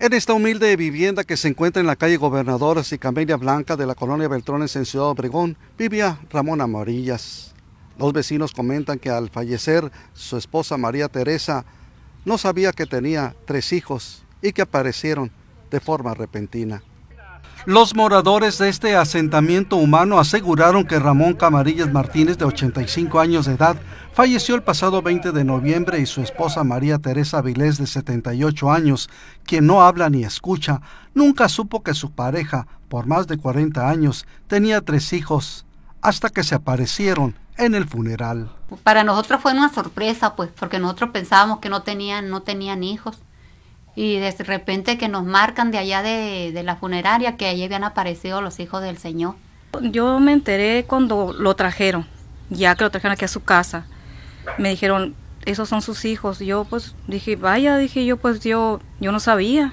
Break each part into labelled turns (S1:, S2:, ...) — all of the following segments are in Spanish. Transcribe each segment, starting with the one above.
S1: En esta humilde vivienda que se encuentra en la calle Gobernadoras y Camelia Blanca de la colonia Beltrones en Ciudad Obregón, vivía Ramón Amarillas. Los vecinos comentan que al fallecer su esposa María Teresa no sabía que tenía tres hijos y que aparecieron de forma repentina. Los moradores de este asentamiento humano aseguraron que Ramón Camarillas Martínez, de 85 años de edad, falleció el pasado 20 de noviembre y su esposa María Teresa Vilés, de 78 años, quien no habla ni escucha, nunca supo que su pareja, por más de 40 años, tenía tres hijos, hasta que se aparecieron en el funeral.
S2: Para nosotros fue una sorpresa, pues, porque nosotros pensábamos que no tenían, no tenían hijos y de repente que nos marcan de allá de, la funeraria que allí habían aparecido los hijos del Señor.
S3: Yo me enteré cuando lo trajeron, ya que lo trajeron aquí a su casa. Me dijeron, esos son sus hijos. Yo pues dije, vaya, dije yo, pues yo, yo no sabía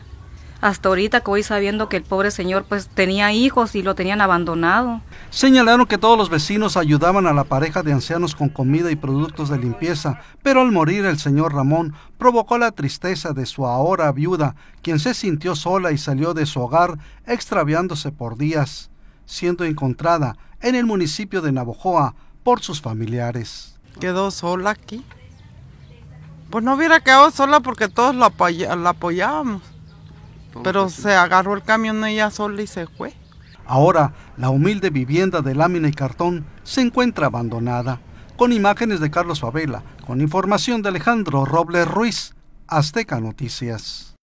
S3: hasta ahorita que voy sabiendo que el pobre señor pues tenía hijos y lo tenían abandonado.
S1: Señalaron que todos los vecinos ayudaban a la pareja de ancianos con comida y productos de limpieza, pero al morir el señor Ramón provocó la tristeza de su ahora viuda, quien se sintió sola y salió de su hogar extraviándose por días, siendo encontrada en el municipio de Navojoa por sus familiares. Quedó sola aquí. Pues no hubiera quedado sola porque todos la, la apoyábamos pero se agarró el camión ella sola y se fue. Ahora, la humilde vivienda de lámina y cartón se encuentra abandonada, con imágenes de Carlos Favela, con información de Alejandro Robles Ruiz, Azteca Noticias.